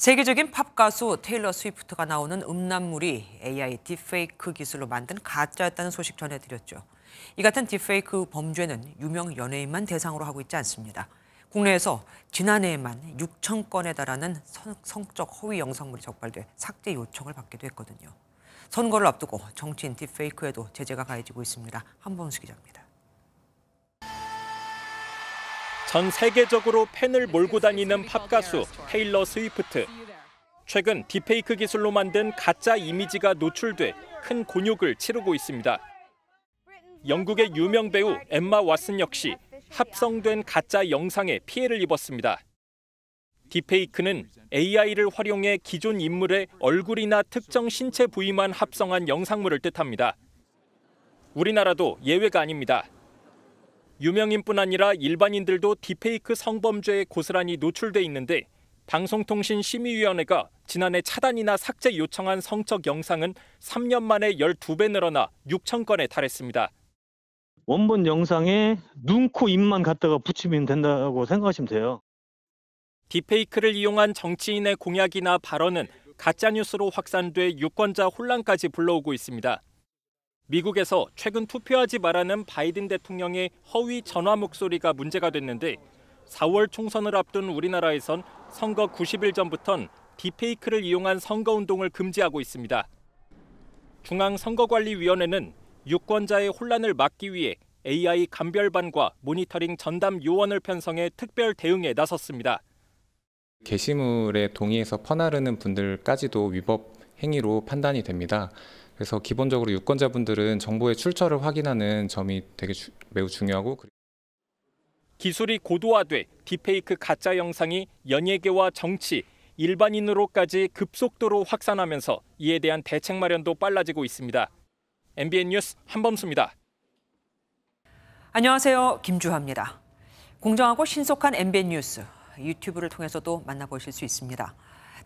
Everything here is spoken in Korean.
세계적인 팝 가수 테일러 스위프트가 나오는 음란물이 AI 딥페이크 기술로 만든 가짜였다는 소식 전해드렸죠. 이 같은 딥페이크 범죄는 유명 연예인만 대상으로 하고 있지 않습니다. 국내에서 지난해에만 6천 건에 달하는 성적 허위 영상물이 적발돼 삭제 요청을 받기도 했거든요. 선거를 앞두고 정치인 딥페이크에도 제재가 가해지고 있습니다. 한범수 기자입니다. 전 세계적으로 팬을 몰고 다니는 팝가수 테일러 스위프트. 최근 딥페이크 기술로 만든 가짜 이미지가 노출돼 큰 곤욕을 치르고 있습니다. 영국의 유명 배우 엠마 왓슨 역시 합성된 가짜 영상에 피해를 입었습니다. 딥페이크는 AI를 활용해 기존 인물의 얼굴이나 특정 신체 부위만 합성한 영상물을 뜻합니다. 우리나라도 예외가 아닙니다. 유명인뿐 아니라 일반인들도 디페이크 성범죄에 고스란히 노출돼 있는데 방송통신심의위원회가 지난해 차단이나 삭제 요청한 성적 영상은 3년 만에 12배 늘어나 6천 건에 달했습니다. 원본 영상에 눈, 코, 입만 갖다가 붙이면 된다고 생각하시면 돼요. 디페이크를 이용한 정치인의 공약이나 발언은 가짜뉴스로 확산돼 유권자 혼란까지 불러오고 있습니다. 미국에서 최근 투표하지 말라는 바이든 대통령의 허위 전화 목소리가 문제가 됐는데 4월 총선을 앞둔 우리나라에선 선거 90일 전부턴 디페이크를 이용한 선거 운동을 금지하고 있습니다. 중앙선거관리위원회는 유권자의 혼란을 막기 위해 AI 감별반과 모니터링 전담 요원을 편성해 특별 대응에 나섰습니다. 게시물에 동의해서 퍼나르는 분들까지도 위법 행위로 판단이 됩니다. 그래서 기본적으로 유권자분들은 정보의 출처를 확인하는 점이 되게 주, 매우 중요하고 기술이 고도화돼 딥페이크 가짜 영상이 연예계와 정치, 일반인으로까지 급속도로 확산하면서 이에 대한 대책 마련도 빨라지고 있습니다. MBN 뉴스 한범수입니다. 안녕하세요. 김주하입니다. 공정하고 신속한 MBN 뉴스 유튜브를 통해서도 만나보실 수 있습니다.